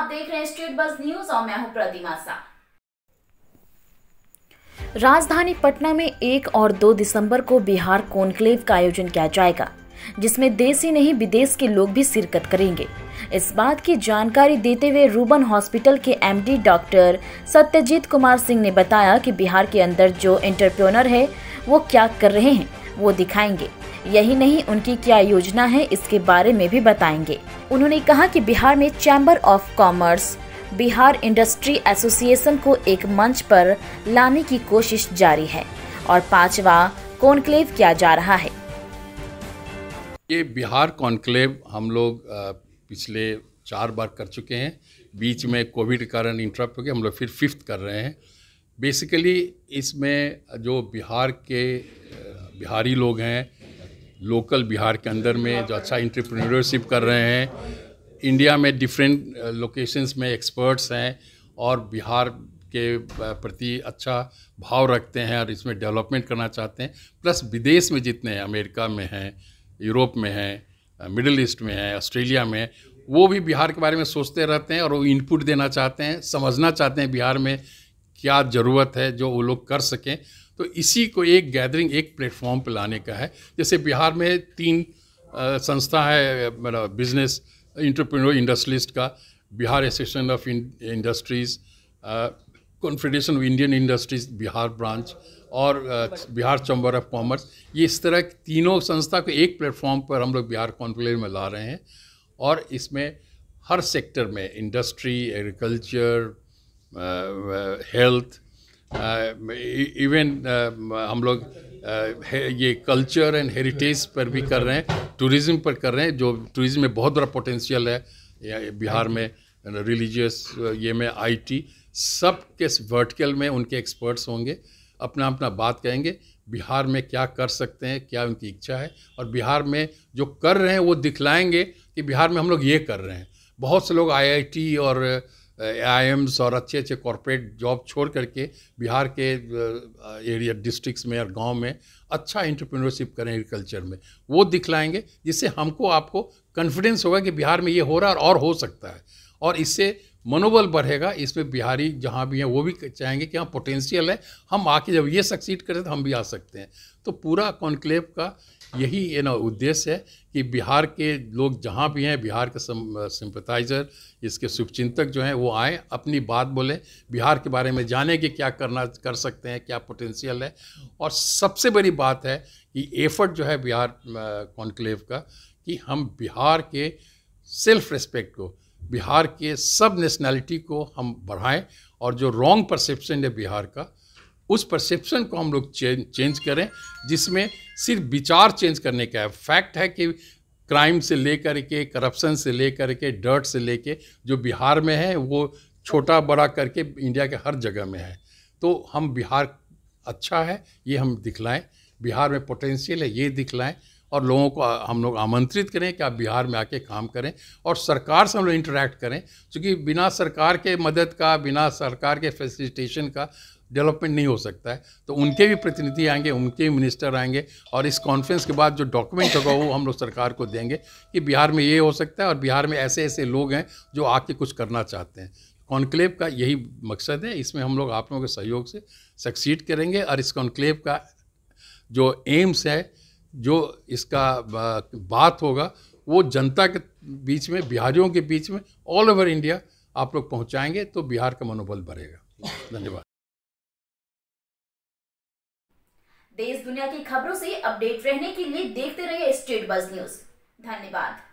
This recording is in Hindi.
आप देख रहे हैं स्ट्रीट बस न्यूज और मैं हूं प्रतिमा सा राजधानी पटना में एक और दो दिसंबर को बिहार कॉन्क्लेव का आयोजन किया जाएगा जिसमें देश ही नहीं विदेश के लोग भी शिरकत करेंगे इस बात की जानकारी देते हुए रूबन हॉस्पिटल के एमडी डॉक्टर सत्यजीत कुमार सिंह ने बताया कि बिहार के अंदर जो एंटरप्रेन्योर है वो क्या कर रहे हैं वो दिखाएंगे यही नहीं उनकी क्या योजना है इसके बारे में भी बताएंगे उन्होंने कहा कि बिहार में chamber of commerce Bihar industry association को एक मंच पर लाने की कोशिश जारी है और पांचवा कॉन्क्लेव किया जा रहा है ये बिहार कॉन्क्लेव हम लोग पिछले चार बार कर चुके हैं बीच में कोविड कारण इंटरप्ट हो गया हम लोग फिर फिफ्थ कर रहे हैं बेसिकली इसमें जो बिहार के बिहारी लोग हैं लोकल बिहार के अंदर में जो अच्छा इंटरप्रेन्योरशिप कर रहे हैं इंडिया में डिफरेंट लोकेशंस uh, में एक्सपर्ट्स हैं और बिहार के uh, प्रति अच्छा भाव रखते हैं और इसमें डेवलपमेंट करना चाहते हैं प्लस विदेश में जितने हैं अमेरिका में हैं यूरोप में हैं मिडिल uh, ईस्ट में हैं ऑस्ट्रेलिया में वो भी बिहार के बारे में सोचते रहते हैं और वो इनपुट देना चाहते हैं समझना चाहते हैं बिहार में क्या ज़रूरत है जो वो लोग कर सकें तो इसी को एक गैदरिंग एक प्लेटफॉर्म पर लाने का है जैसे बिहार में तीन संस्था है मेरा बिजनेस इंटरप्रेन्योर इंडस्ट्रियलिस्ट का Bihar association of industries confederation of Indian industries Bihar branch और बिहार चैम्बर ऑफ कॉमर्स ये इस तरह तीनों संस्था को एक प्लेटफॉर्म पर हम लोग बिहार कॉन्फ्लेव में ला रहे हैं और इसमें हर सेक्टर में industry agriculture health even e, हम लोग ये कल्चर एंड हेरिटेज पर भी कर रहे हैं टूरिज्म पर कर रहे हैं जो टूरिज्म में बहुत बड़ा पोटेंशियल है बिहार में रिलीजियस ये में आईटी सब के वर्टिकल में उनके एक्सपर्ट्स होंगे अपना अपना बात कहेंगे बिहार में क्या कर सकते हैं क्या उनकी इच्छा है और बिहार में जो कर रहे हैं वो दिखलाएंगे कि बिहार में हम लोग ये कर रहे हैं बहुत से लोग आईआईटी और आई और अच्छे अच्छे कॉरपोरेट जॉब छोड़ करके बिहार के एरिया uh, डिस्ट्रिक्ट्स में और गांव में अच्छा इंटरप्रीनरशिप करें एग्रीकल्चर में वो दिखलाएंगे जिससे हमको आपको कॉन्फिडेंस होगा कि बिहार में ये हो रहा है और हो सकता है और इससे मनोबल बढ़ेगा इसमें बिहारी जहाँ भी हैं वो भी चाहेंगे कि हाँ पोटेंशियल है हम आके जब ये सक्सीड करें तो हम भी आ सकते हैं तो पूरा कॉन्क्लेव का यही ये ना उद्देश्य है कि बिहार के लोग जहाँ भी हैं बिहार के सिंपथाइज़र इसके शुभचिंतक जो हैं वो आए अपनी बात बोले बिहार के बारे में जाने कि क्या करना कर सकते हैं क्या पोटेंशियल है और सबसे बड़ी बात है कि एफर्ट जो है बिहार कॉन्क्लेव का कि हम बिहार के सेल्फ रिस्पेक्ट को बिहार के सब नेशनैलिटी को हम बढ़ाएं और जो रॉन्ग परसेप्शन है बिहार का उस परसेप्शन को हम लोग चेंज चेंज करें जिसमें सिर्फ विचार चेंज करने का है फैक्ट है कि क्राइम से लेकर के करप्शन से लेकर के डर्ट से लेके जो बिहार में है वो छोटा बड़ा करके इंडिया के हर जगह में है तो हम बिहार अच्छा है ये हम दिखलाएं बिहार में पोटेंशियल है ये दिखलाएं और लोगों को हम लोग आमंत्रित करें कि आप बिहार में आके काम करें और सरकार से हम लोग इंटरेक्ट करें क्योंकि बिना सरकार के मदद का बिना सरकार के फैसिलिटेशन का डेवलपमेंट नहीं हो सकता है तो उनके भी प्रतिनिधि आएंगे उनके भी मिनिस्टर आएंगे और इस कॉन्फ्रेंस के बाद जो डॉक्यूमेंट होगा वो हम लोग सरकार को देंगे कि बिहार में ये हो सकता है और बिहार में ऐसे ऐसे लोग हैं जो आके कुछ करना चाहते हैं कॉन्क्लेव का यही मकसद है इसमें हम लोग आप लोगों के सहयोग से सक्सीड करेंगे और इस कॉन्क्लेव का जो एम्स है जो इसका बात होगा वो जनता के बीच में बिहारियों के बीच में ऑल ओवर इंडिया आप लोग पहुंचाएंगे तो बिहार का मनोबल बढ़ेगा धन्यवाद देश दुनिया की खबरों से अपडेट रहने के लिए देखते रहिए स्टेट बस न्यूज धन्यवाद